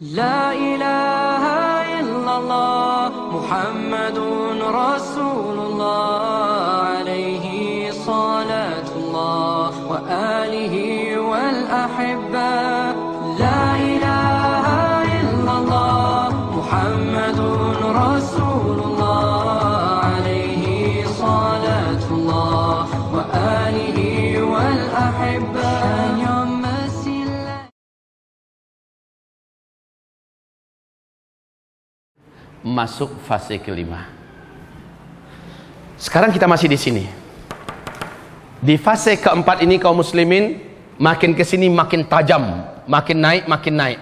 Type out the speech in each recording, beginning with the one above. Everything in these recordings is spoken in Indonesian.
لا إله إلا الله محمد رسول الله masuk fase kelima. Sekarang kita masih di sini. Di fase keempat ini kaum muslimin makin ke sini makin tajam, makin naik, makin naik.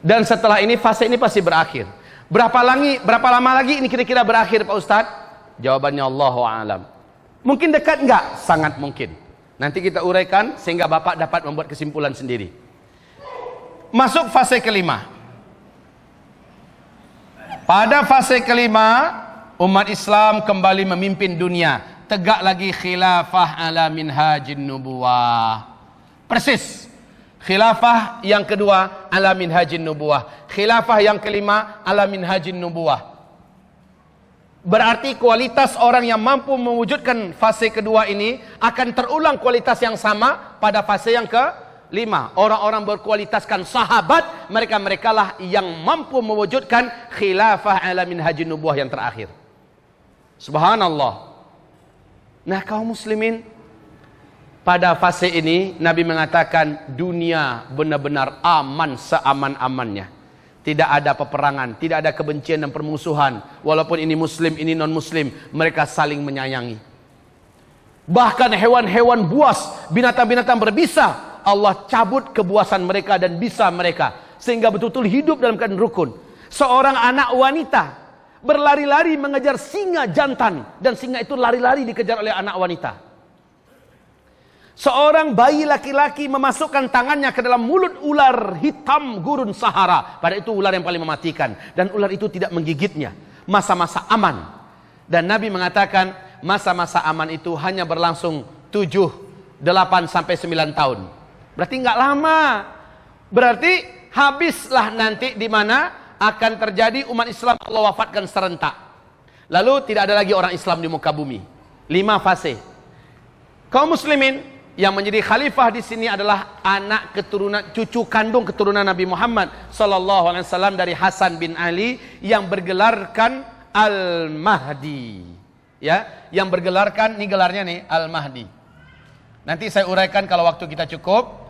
Dan setelah ini fase ini pasti berakhir. Berapa lagi, berapa lama lagi ini kira-kira berakhir Pak Ustaz? Jawabannya Allah alam. Mungkin dekat enggak? Sangat mungkin. Nanti kita uraikan sehingga Bapak dapat membuat kesimpulan sendiri. Masuk fase kelima. Pada fase kelima, umat Islam kembali memimpin dunia. Tegak lagi khilafah ala min hajin nubuah, Persis. Khilafah yang kedua ala min hajin nubuah, Khilafah yang kelima ala min hajin nubuah. Berarti kualitas orang yang mampu mewujudkan fase kedua ini akan terulang kualitas yang sama pada fase yang ke Lima, orang-orang berkualitaskan sahabat, mereka merekalah yang mampu mewujudkan khilafah ala haji nubuah yang terakhir. Subhanallah. Nah, kaum muslimin pada fase ini Nabi mengatakan dunia benar-benar aman seaman-amannya. Tidak ada peperangan, tidak ada kebencian dan permusuhan. Walaupun ini muslim, ini non-muslim, mereka saling menyayangi. Bahkan hewan-hewan buas, binatang-binatang berbisa Allah cabut kebuasan mereka dan bisa mereka sehingga betul-betul hidup dalam keadaan rukun. Seorang anak wanita berlari-lari mengejar singa jantan dan singa itu lari-lari dikejar oleh anak wanita. Seorang bayi laki-laki memasukkan tangannya ke dalam mulut ular hitam gurun Sahara. Pada itu ular yang paling mematikan dan ular itu tidak menggigitnya. Masa-masa aman. Dan Nabi mengatakan masa-masa aman itu hanya berlangsung 7, 8 sampai 9 tahun. Berarti nggak lama. Berarti habislah nanti di mana akan terjadi umat Islam Allah wafatkan serentak. Lalu tidak ada lagi orang Islam di muka bumi. Lima fase. Kaum muslimin yang menjadi khalifah di sini adalah anak keturunan cucu kandung keturunan Nabi Muhammad sallallahu alaihi wasallam dari Hasan bin Ali yang bergelarkan Al Mahdi. Ya, yang bergelarkan ini gelarnya nih Al Mahdi. Nanti saya uraikan kalau waktu kita cukup.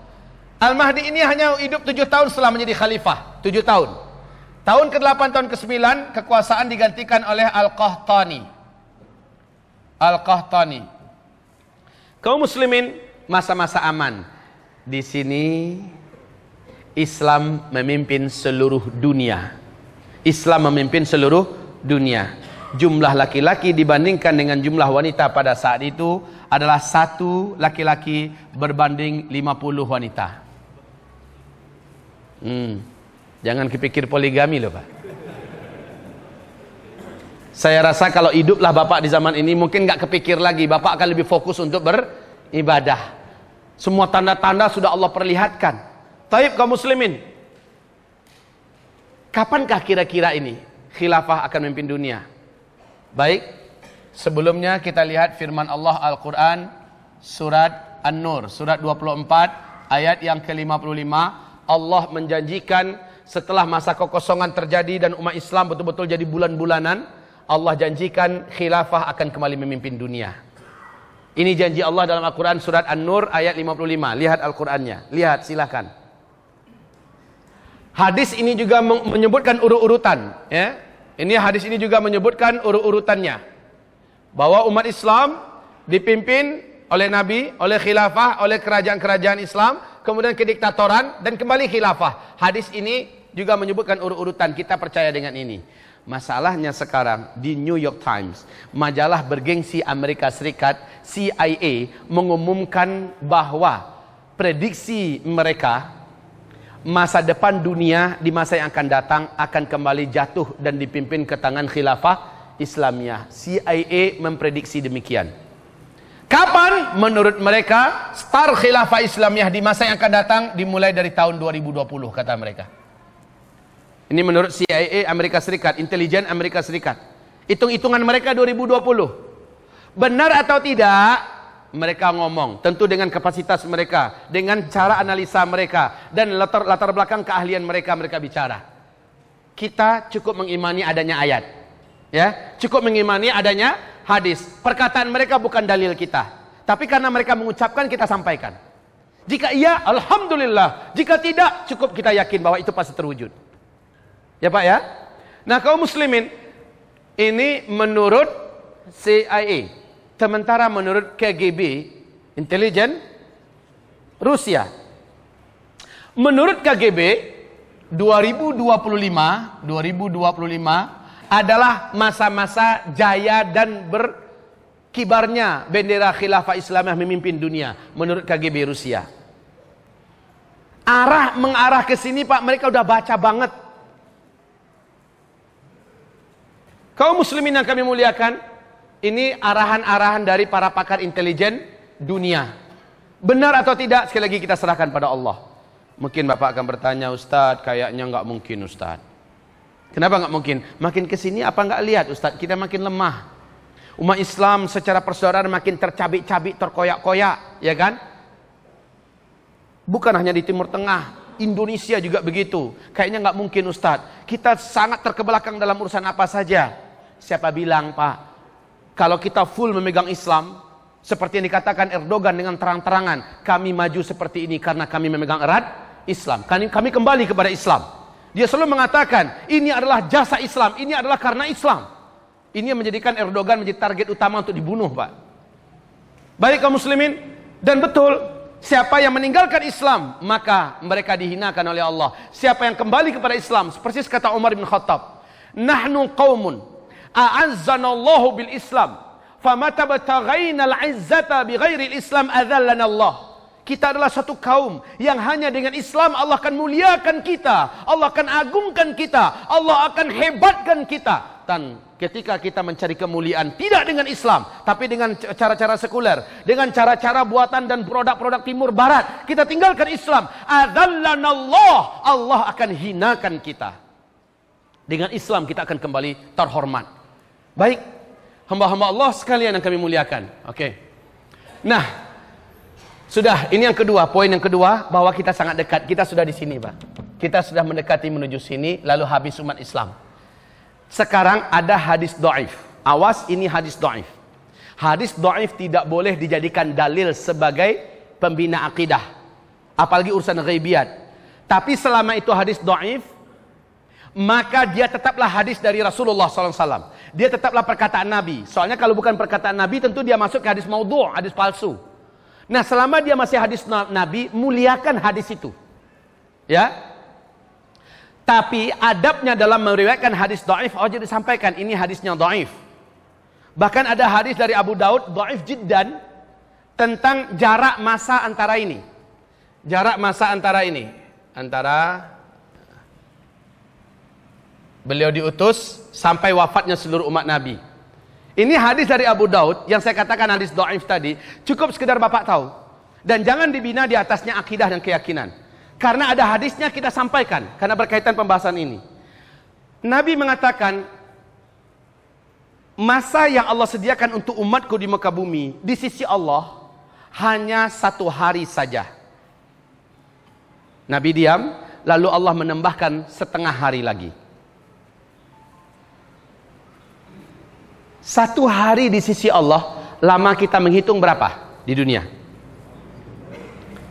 Al-Mahdi ini hanya hidup tujuh tahun setelah menjadi khalifah. Tujuh tahun. Tahun ke-8, tahun ke-9, kekuasaan digantikan oleh Al-Qahtani. Al-Qahtani. Kaum muslimin, masa-masa aman. Di sini, Islam memimpin seluruh dunia. Islam memimpin seluruh dunia. Jumlah laki-laki dibandingkan dengan jumlah wanita pada saat itu adalah satu laki-laki berbanding 50 wanita. Hmm. Jangan kepikir poligami loh Pak. Saya rasa kalau hiduplah Bapak di zaman ini mungkin nggak kepikir lagi. Bapak akan lebih fokus untuk beribadah. Semua tanda-tanda sudah Allah perlihatkan. Taib kaum muslimin. Kapankah kira-kira ini khilafah akan memimpin dunia? Baik, sebelumnya kita lihat firman Allah Al-Quran surat An-Nur, surat 24 ayat yang ke-55 Allah menjanjikan setelah masa kekosongan terjadi dan umat Islam betul-betul jadi bulan-bulanan, Allah janjikan khilafah akan kembali memimpin dunia. Ini janji Allah dalam Al-Quran surat An-Nur ayat 55. Lihat Al-Qurannya. Lihat silahkan. Hadis ini juga menyebutkan urut-urutan. Ya. Ini hadis ini juga menyebutkan urut-urutannya. Bahwa umat Islam dipimpin oleh Nabi, oleh khilafah, oleh kerajaan-kerajaan Islam kemudian kediktatoran dan kembali khilafah. Hadis ini juga menyebutkan urut-urutan kita percaya dengan ini. Masalahnya sekarang di New York Times, majalah bergengsi Amerika Serikat CIA mengumumkan bahwa prediksi mereka masa depan dunia di masa yang akan datang akan kembali jatuh dan dipimpin ke tangan khilafah Islamiyah. CIA memprediksi demikian. Kapan menurut mereka star khilafah Islamiyah di masa yang akan datang dimulai dari tahun 2020 kata mereka. Ini menurut CIA Amerika Serikat, intelijen Amerika Serikat. Hitung-hitungan mereka 2020. Benar atau tidak? Mereka ngomong, tentu dengan kapasitas mereka, dengan cara analisa mereka dan latar latar belakang keahlian mereka mereka bicara. Kita cukup mengimani adanya ayat. Ya, cukup mengimani adanya hadis. Perkataan mereka bukan dalil kita. Tapi karena mereka mengucapkan, kita sampaikan. Jika iya, Alhamdulillah. Jika tidak, cukup kita yakin bahwa itu pasti terwujud. Ya Pak ya? Nah kaum muslimin, ini menurut CIA. Sementara menurut KGB, intelijen Rusia. Menurut KGB, 2025, 2025 adalah masa-masa jaya dan berkibarnya bendera khilafah Islamiyah memimpin dunia menurut KGB Rusia. Arah mengarah ke sini Pak, mereka udah baca banget. Kaum muslimin yang kami muliakan, ini arahan-arahan dari para pakar intelijen dunia. Benar atau tidak, sekali lagi kita serahkan pada Allah. Mungkin Bapak akan bertanya, Ustadz, kayaknya nggak mungkin Ustadz. Kenapa nggak mungkin? Makin kesini apa nggak lihat Ustadz? Kita makin lemah. Umat Islam secara persaudaraan makin tercabik-cabik, terkoyak-koyak, ya kan? Bukan hanya di Timur Tengah, Indonesia juga begitu. Kayaknya nggak mungkin Ustadz. Kita sangat terkebelakang dalam urusan apa saja. Siapa bilang Pak? Kalau kita full memegang Islam, seperti yang dikatakan Erdogan dengan terang-terangan, kami maju seperti ini karena kami memegang erat Islam. Kami kembali kepada Islam. Dia selalu mengatakan, ini adalah jasa Islam, ini adalah karena Islam. Ini yang menjadikan Erdogan menjadi target utama untuk dibunuh, Pak. Baik kaum muslimin, dan betul, siapa yang meninggalkan Islam, maka mereka dihinakan oleh Allah. Siapa yang kembali kepada Islam, persis kata Umar bin Khattab, "Nahnu qaumun a'azzanallahu bil Islam, famata bataghaina al-'izzata bighairi al-Islam adzallana Allah." Kita adalah satu kaum yang hanya dengan Islam Allah akan muliakan kita. Allah akan agungkan kita. Allah akan hebatkan kita. Dan ketika kita mencari kemuliaan tidak dengan Islam. Tapi dengan cara-cara sekuler. Dengan cara-cara buatan dan produk-produk timur barat. Kita tinggalkan Islam. Adallanallah. Allah akan hinakan kita. Dengan Islam kita akan kembali terhormat. Baik. Hamba-hamba Allah sekalian yang kami muliakan. Oke. Okay. Nah. Sudah, ini yang kedua, poin yang kedua bahwa kita sangat dekat. Kita sudah di sini, Pak. Kita sudah mendekati menuju sini lalu habis umat Islam. Sekarang ada hadis dhaif. Awas ini hadis dhaif. Hadis dhaif tidak boleh dijadikan dalil sebagai pembina akidah. Apalagi urusan ribiat. Tapi selama itu hadis dhaif maka dia tetaplah hadis dari Rasulullah SAW. Dia tetaplah perkataan Nabi. Soalnya kalau bukan perkataan Nabi, tentu dia masuk ke hadis maudhu, hadis palsu. Nah, selama dia masih hadis Nabi, muliakan hadis itu. Ya. Tapi adabnya dalam meriwayatkan hadis doif oh jadi sampaikan ini hadisnya doif Bahkan ada hadis dari Abu Daud do'if jiddan tentang jarak masa antara ini. Jarak masa antara ini, antara beliau diutus sampai wafatnya seluruh umat Nabi. Ini hadis dari Abu Daud yang saya katakan hadis doaif tadi cukup sekedar bapak tahu dan jangan dibina di atasnya akidah dan keyakinan karena ada hadisnya kita sampaikan karena berkaitan pembahasan ini. Nabi mengatakan masa yang Allah sediakan untuk umatku di muka bumi di sisi Allah hanya satu hari saja. Nabi diam lalu Allah menambahkan setengah hari lagi. Satu hari di sisi Allah, lama kita menghitung berapa di dunia?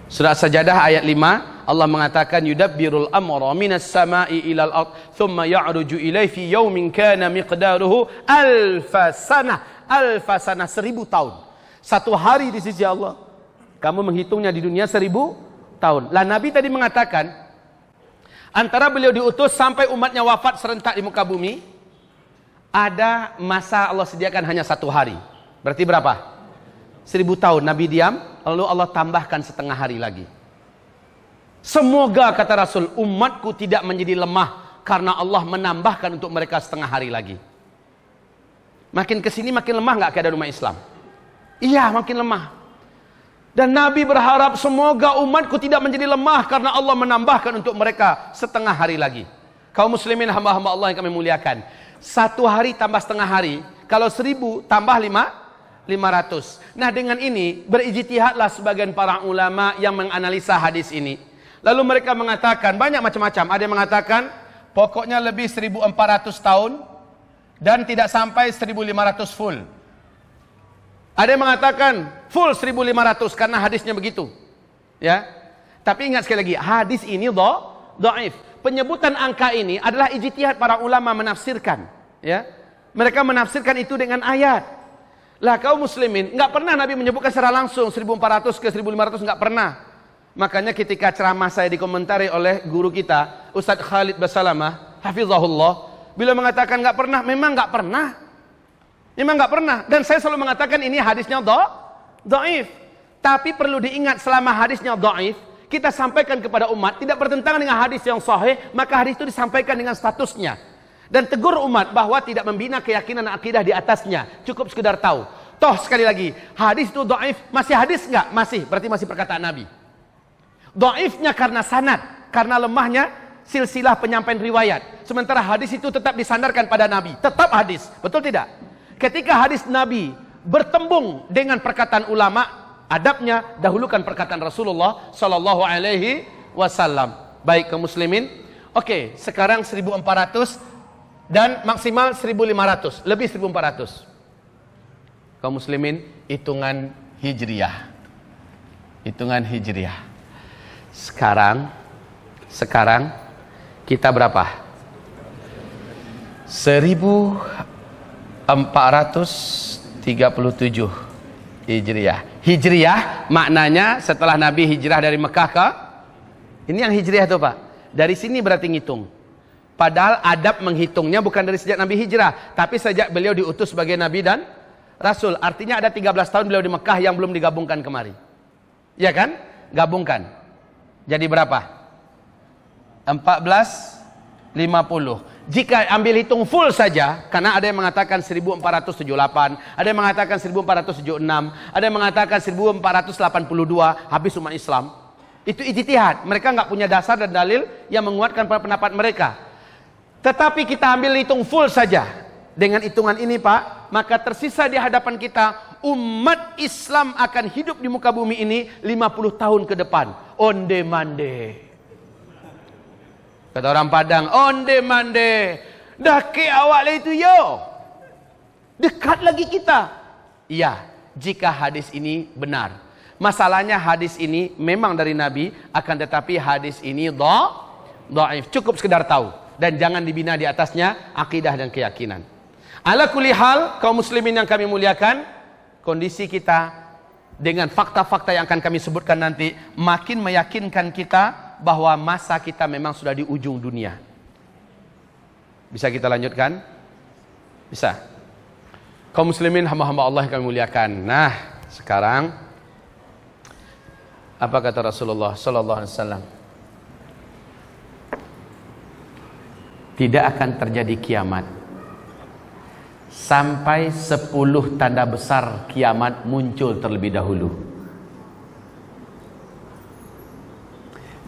Surat Sajadah ayat 5, Allah mengatakan yudabbirul amra minas sama'i ilal ard thumma ya'ruju ilaihi fi yaumin kana miqdaruhu alfasana alfasana seribu tahun. Satu hari di sisi Allah. Kamu menghitungnya di dunia seribu tahun. Lah Nabi tadi mengatakan antara beliau diutus sampai umatnya wafat serentak di muka bumi ada masa Allah sediakan hanya satu hari. Berarti berapa? Seribu tahun Nabi diam, lalu Allah tambahkan setengah hari lagi. Semoga kata Rasul, umatku tidak menjadi lemah karena Allah menambahkan untuk mereka setengah hari lagi. Makin kesini makin lemah nggak keadaan umat Islam? Iya, makin lemah. Dan Nabi berharap semoga umatku tidak menjadi lemah karena Allah menambahkan untuk mereka setengah hari lagi. Kaum muslimin hamba-hamba Allah yang kami muliakan satu hari tambah setengah hari. Kalau seribu tambah lima, lima ratus. Nah dengan ini berijtihadlah sebagian para ulama yang menganalisa hadis ini. Lalu mereka mengatakan banyak macam-macam. Ada yang mengatakan pokoknya lebih 1400 tahun dan tidak sampai 1500 full. Ada yang mengatakan full 1500 karena hadisnya begitu. Ya. Tapi ingat sekali lagi, hadis ini do, do'if. Penyebutan angka ini adalah ijtihad para ulama menafsirkan. Ya. Mereka menafsirkan itu dengan ayat. Lah kau muslimin, nggak pernah Nabi menyebutkan secara langsung 1400 ke 1500 nggak pernah. Makanya ketika ceramah saya dikomentari oleh guru kita, Ustadz Khalid Basalamah, Hafizahullah, bila mengatakan nggak pernah, memang nggak pernah. Memang nggak pernah. Dan saya selalu mengatakan ini hadisnya do, doif. Tapi perlu diingat selama hadisnya doif, kita sampaikan kepada umat tidak bertentangan dengan hadis yang sahih, maka hadis itu disampaikan dengan statusnya. Dan tegur umat bahwa tidak membina keyakinan akidah di atasnya. Cukup sekedar tahu. Toh sekali lagi, hadis itu do'if. Masih hadis nggak? Masih. Berarti masih perkataan Nabi. Do'ifnya karena sanat. Karena lemahnya silsilah penyampaian riwayat. Sementara hadis itu tetap disandarkan pada Nabi. Tetap hadis. Betul tidak? Ketika hadis Nabi bertembung dengan perkataan ulama, adabnya dahulukan perkataan Rasulullah Sallallahu Alaihi Wasallam. Baik ke muslimin. Oke, sekarang 1400 dan maksimal 1500, lebih 1400. Kaum muslimin, hitungan hijriah. Hitungan hijriah. Sekarang sekarang kita berapa? 1437 Hijriah. Hijriah maknanya setelah Nabi hijrah dari Mekah ke ini yang hijriah tuh Pak. Dari sini berarti ngitung. Padahal adab menghitungnya bukan dari sejak Nabi hijrah, tapi sejak beliau diutus sebagai nabi dan rasul. Artinya ada 13 tahun beliau di Mekah yang belum digabungkan kemari. Ya kan? Gabungkan. Jadi berapa? 14 50. Jika ambil hitung full saja, karena ada yang mengatakan 1478, ada yang mengatakan 1476, ada yang mengatakan 1482 habis umat Islam. Itu ijtihad. Mereka nggak punya dasar dan dalil yang menguatkan pendapat mereka. Tetapi kita ambil hitung full saja. Dengan hitungan ini Pak, maka tersisa di hadapan kita umat Islam akan hidup di muka bumi ini 50 tahun ke depan. Onde mande. Kata orang Padang, onde mande. Dah ke awal itu yo. Dekat lagi kita. Iya, jika hadis ini benar. Masalahnya hadis ini memang dari Nabi, akan tetapi hadis ini dhaif. Cukup sekedar tahu dan jangan dibina di atasnya akidah dan keyakinan. Ala kulli hal kaum muslimin yang kami muliakan, kondisi kita dengan fakta-fakta yang akan kami sebutkan nanti makin meyakinkan kita bahwa masa kita memang sudah di ujung dunia. Bisa kita lanjutkan? Bisa. Kaum muslimin hamba-hamba Allah yang kami muliakan. Nah, sekarang apa kata Rasulullah sallallahu alaihi wasallam? tidak akan terjadi kiamat sampai sepuluh tanda besar kiamat muncul terlebih dahulu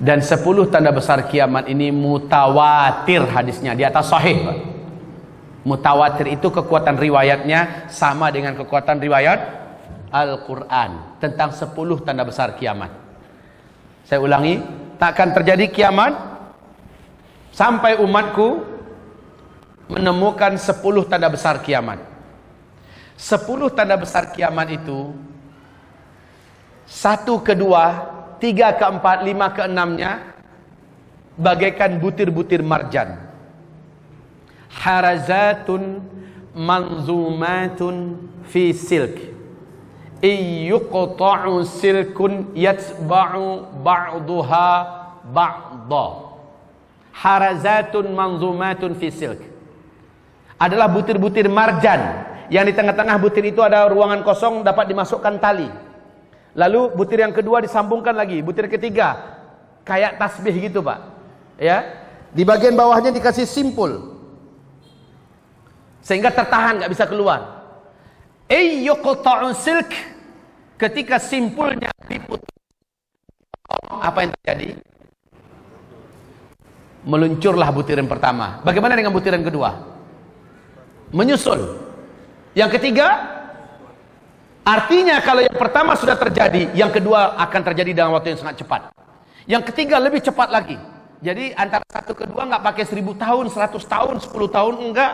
dan sepuluh tanda besar kiamat ini mutawatir hadisnya di atas sahih mutawatir itu kekuatan riwayatnya sama dengan kekuatan riwayat Al-Quran tentang sepuluh tanda besar kiamat saya ulangi takkan terjadi kiamat sampai umatku menemukan 10 tanda besar kiamat. 10 tanda besar kiamat itu satu kedua, tiga keempat, lima keenamnya bagaikan butir-butir marjan. Harazatun manzumatun fi silk. Iyuqta'u silkun yatsba'u ba'duha ba'da harazatun manzumatun fisilk adalah butir-butir marjan yang di tengah-tengah butir itu ada ruangan kosong dapat dimasukkan tali lalu butir yang kedua disambungkan lagi butir ketiga kayak tasbih gitu pak ya di bagian bawahnya dikasih simpul sehingga tertahan nggak bisa keluar ayyuqta'un silk ketika simpulnya diputus apa yang terjadi meluncurlah butiran pertama. Bagaimana dengan butiran kedua? Menyusul. Yang ketiga, artinya kalau yang pertama sudah terjadi, yang kedua akan terjadi dalam waktu yang sangat cepat. Yang ketiga lebih cepat lagi. Jadi antara satu kedua nggak pakai seribu tahun, seratus tahun, sepuluh tahun enggak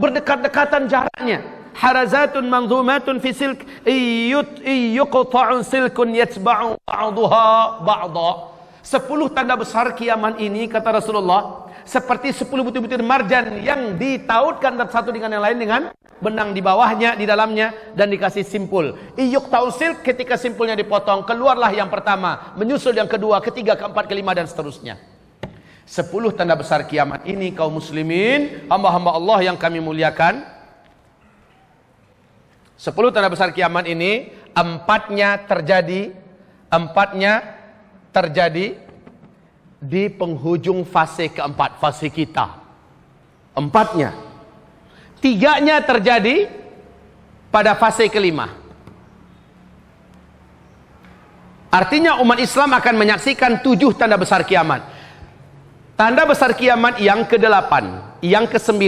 berdekat-dekatan jaraknya. Harazatun manzumatun fi silk iyut iyuqta'un silkun yatsba'u ba'duha ba'da. Sepuluh tanda besar kiamat ini kata Rasulullah seperti sepuluh butir-butir marjan yang ditautkan dan satu dengan yang lain dengan benang di bawahnya, di dalamnya dan dikasih simpul. Iyuk tausil ketika simpulnya dipotong keluarlah yang pertama, menyusul yang kedua, ketiga, keempat, kelima dan seterusnya. Sepuluh tanda besar kiamat ini kaum muslimin, hamba-hamba Allah yang kami muliakan. Sepuluh tanda besar kiamat ini empatnya terjadi, empatnya terjadi di penghujung fase keempat fase kita. Empatnya. Tiganya terjadi pada fase kelima. Artinya umat Islam akan menyaksikan tujuh tanda besar kiamat. Tanda besar kiamat yang ke-8, yang ke-9,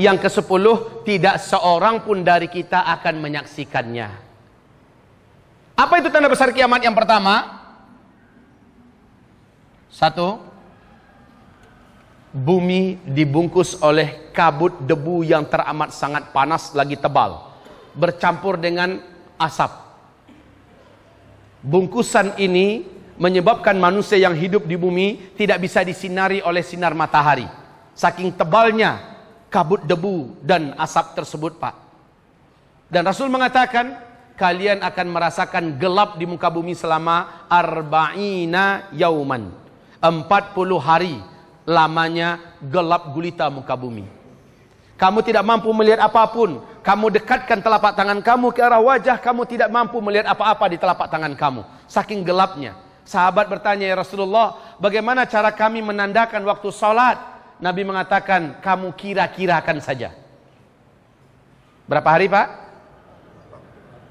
yang ke-10 tidak seorang pun dari kita akan menyaksikannya. Apa itu tanda besar kiamat yang pertama? Satu, bumi dibungkus oleh kabut debu yang teramat sangat panas lagi tebal. Bercampur dengan asap. Bungkusan ini menyebabkan manusia yang hidup di bumi tidak bisa disinari oleh sinar matahari. Saking tebalnya kabut debu dan asap tersebut Pak. Dan Rasul mengatakan, kalian akan merasakan gelap di muka bumi selama arba'ina yauman. Empat puluh hari lamanya gelap gulita muka bumi. Kamu tidak mampu melihat apapun. Kamu dekatkan telapak tangan kamu ke arah wajah. Kamu tidak mampu melihat apa-apa di telapak tangan kamu. Saking gelapnya. Sahabat bertanya, ya Rasulullah, bagaimana cara kami menandakan waktu sholat? Nabi mengatakan, kamu kira-kirakan saja. Berapa hari Pak?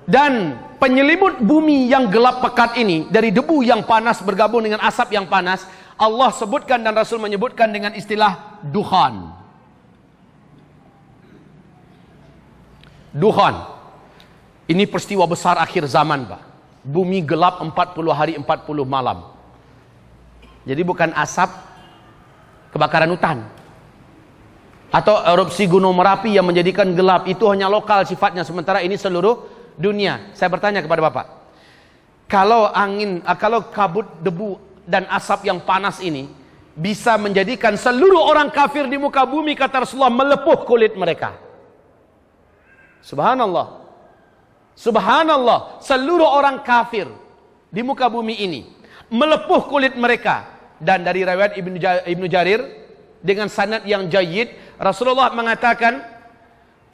Dan penyelimut bumi yang gelap pekat ini dari debu yang panas bergabung dengan asap yang panas Allah sebutkan dan Rasul menyebutkan dengan istilah duhan. Duhan. Ini peristiwa besar akhir zaman, Pak. Bumi gelap 40 hari 40 malam. Jadi bukan asap kebakaran hutan. Atau erupsi Gunung Merapi yang menjadikan gelap. Itu hanya lokal sifatnya. Sementara ini seluruh dunia. Saya bertanya kepada Bapak. Kalau angin, kalau kabut debu dan asap yang panas ini bisa menjadikan seluruh orang kafir di muka bumi kata Rasulullah melepuh kulit mereka. Subhanallah. Subhanallah, seluruh orang kafir di muka bumi ini melepuh kulit mereka dan dari riwayat Ibnu Jarir dengan sanad yang jayid Rasulullah mengatakan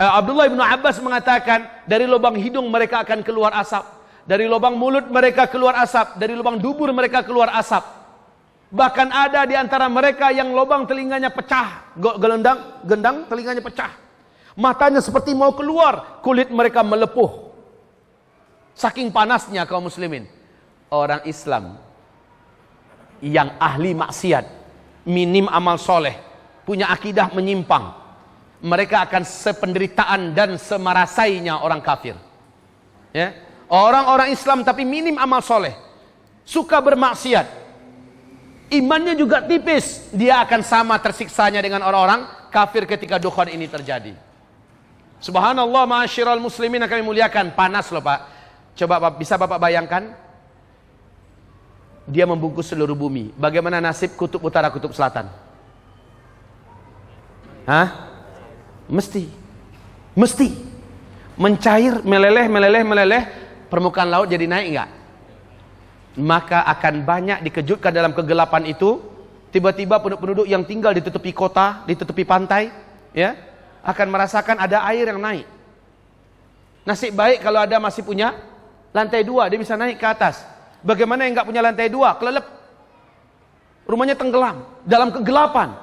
eh, Abdullah bin Abbas mengatakan dari lubang hidung mereka akan keluar asap dari lubang mulut mereka keluar asap, dari lubang dubur mereka keluar asap. Bahkan ada di antara mereka yang lubang telinganya pecah, gelendang, gendang telinganya pecah. Matanya seperti mau keluar, kulit mereka melepuh. Saking panasnya kaum muslimin. Orang Islam yang ahli maksiat, minim amal soleh, punya akidah menyimpang. Mereka akan sependeritaan dan semarasainya orang kafir. Ya, Orang-orang Islam tapi minim amal soleh. Suka bermaksiat. Imannya juga tipis. Dia akan sama tersiksanya dengan orang-orang kafir ketika dukhan ini terjadi. Subhanallah ma'asyiral muslimin yang kami muliakan. Panas loh pak. Coba bisa bapak bayangkan? Dia membungkus seluruh bumi. Bagaimana nasib kutub utara, kutub selatan? Hah? Mesti. Mesti mencair, meleleh, meleleh, meleleh permukaan laut jadi naik enggak? Maka akan banyak dikejutkan dalam kegelapan itu. Tiba-tiba penduduk-penduduk yang tinggal di tutupi kota, di tutupi pantai, ya akan merasakan ada air yang naik. Nasib baik kalau ada masih punya lantai dua, dia bisa naik ke atas. Bagaimana yang nggak punya lantai dua, kelelep. Rumahnya tenggelam dalam kegelapan.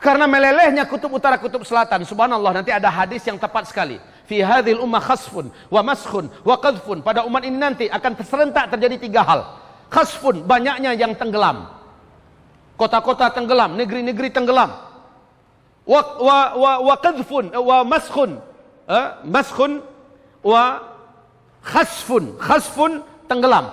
Karena melelehnya kutub utara, kutub selatan. Subhanallah, nanti ada hadis yang tepat sekali fi hadhil ummah khasfun wa maskhun wa qadfun. Pada umat ini nanti akan terserentak terjadi tiga hal. Khasfun, banyaknya yang tenggelam. Kota-kota tenggelam, negeri-negeri tenggelam. Wa wa wa, wa qadfun eh, wa maskhun. Eh, maskhun wa khasfun. Khasfun tenggelam.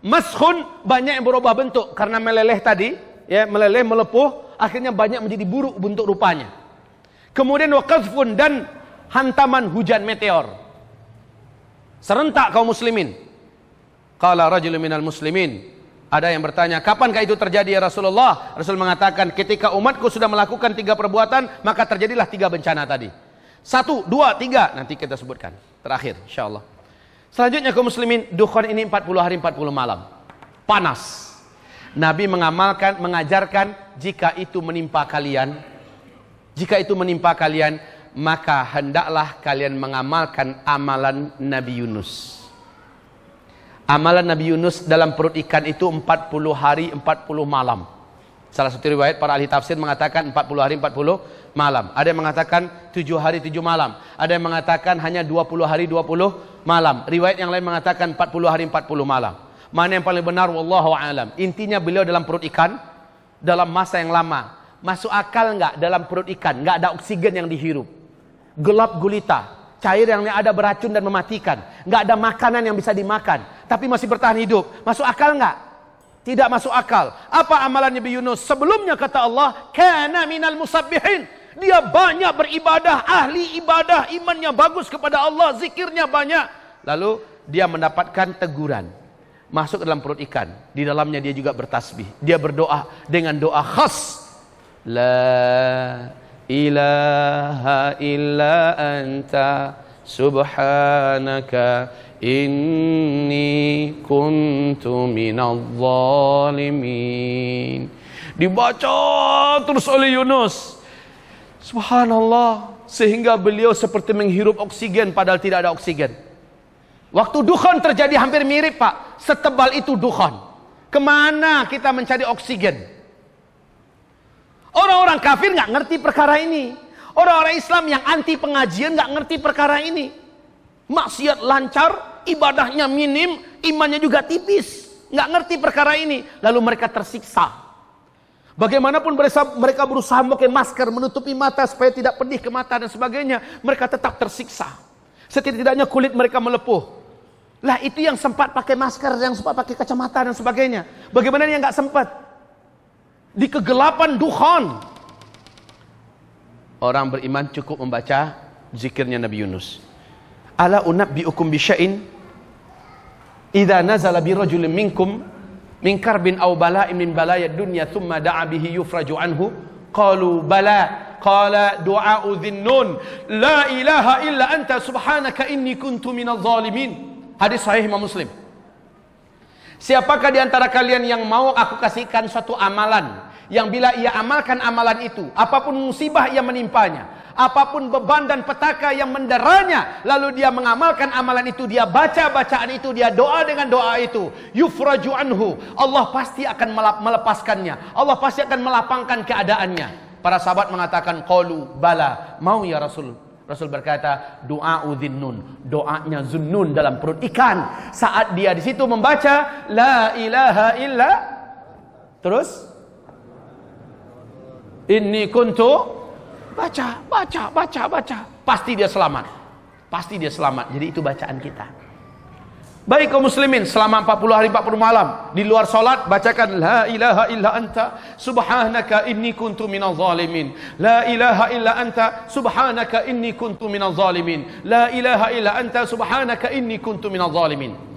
Maskhun banyak yang berubah bentuk karena meleleh tadi, ya meleleh melepuh akhirnya banyak menjadi buruk bentuk rupanya. Kemudian wa qadfun dan hantaman hujan meteor. Serentak kaum muslimin. Qala rajulun minal muslimin. Ada yang bertanya, kapankah itu terjadi ya Rasulullah? Rasul mengatakan, ketika umatku sudah melakukan tiga perbuatan, maka terjadilah tiga bencana tadi. Satu, dua, tiga, nanti kita sebutkan. Terakhir, insya Allah. Selanjutnya kaum muslimin, dukhan ini 40 hari 40 malam. Panas. Nabi mengamalkan, mengajarkan, jika itu menimpa kalian, jika itu menimpa kalian, maka hendaklah kalian mengamalkan amalan Nabi Yunus. Amalan Nabi Yunus dalam perut ikan itu 40 hari 40 malam. Salah satu riwayat para ahli tafsir mengatakan 40 hari 40 malam. Ada yang mengatakan 7 hari 7 malam. Ada yang mengatakan hanya 20 hari 20 malam. Riwayat yang lain mengatakan 40 hari 40 malam. Mana yang paling benar wallahu alam. Intinya beliau dalam perut ikan dalam masa yang lama. Masuk akal enggak dalam perut ikan? Enggak ada oksigen yang dihirup gelap gulita, cair yang ada beracun dan mematikan, nggak ada makanan yang bisa dimakan, tapi masih bertahan hidup. Masuk akal nggak? Tidak masuk akal. Apa amalan Nabi Yunus? Sebelumnya kata Allah, kana minal musabihin. Dia banyak beribadah, ahli ibadah, imannya bagus kepada Allah, zikirnya banyak. Lalu dia mendapatkan teguran. Masuk dalam perut ikan. Di dalamnya dia juga bertasbih. Dia berdoa dengan doa khas. La ilaha illa anta subhanaka inni kuntu minal zalimin dibaca terus oleh Yunus subhanallah sehingga beliau seperti menghirup oksigen padahal tidak ada oksigen waktu dukhan terjadi hampir mirip pak setebal itu dukhan kemana kita mencari oksigen Orang-orang kafir nggak ngerti perkara ini. Orang-orang Islam yang anti pengajian nggak ngerti perkara ini. Maksiat lancar, ibadahnya minim, imannya juga tipis. Nggak ngerti perkara ini. Lalu mereka tersiksa. Bagaimanapun mereka berusaha memakai masker, menutupi mata supaya tidak pedih ke mata dan sebagainya. Mereka tetap tersiksa. Setidaknya kulit mereka melepuh. Lah itu yang sempat pakai masker, yang sempat pakai kacamata dan sebagainya. Bagaimana yang nggak sempat? di kegelapan duhan. Orang beriman cukup membaca zikirnya Nabi Yunus. Ala unabbiukum bisya'in idza nazala bi rajulin minkum min karbin aw bala'in min balayad dunya thumma da'a bihi yufraju anhu qalu bala qala du'a dhinnun la ilaha illa anta subhanaka inni kuntu minadh zalimin hadis sahih Imam Muslim Siapakah di antara kalian yang mau aku kasihkan suatu amalan yang bila ia amalkan amalan itu, apapun musibah yang menimpanya, apapun beban dan petaka yang menderanya, lalu dia mengamalkan amalan itu, dia baca bacaan itu, dia doa dengan doa itu, yufraju anhu, Allah pasti akan melepaskannya, Allah pasti akan melapangkan keadaannya. Para sahabat mengatakan qalu bala, mau ya Rasul. Rasul berkata, doa udin nun, doanya zunnun dalam perut ikan. Saat dia di situ membaca la ilaha illa terus Inni kuntu baca, baca, baca, baca. Pasti dia selamat. Pasti dia selamat. Jadi itu bacaan kita. Baik kaum muslimin, selama 40 hari 40 malam di luar solat bacakan la ilaha illa anta subhanaka inni kuntu minal zalimin. La ilaha illa anta subhanaka inni kuntu minal zalimin. La ilaha illa anta subhanaka inni kuntu minal zalimin.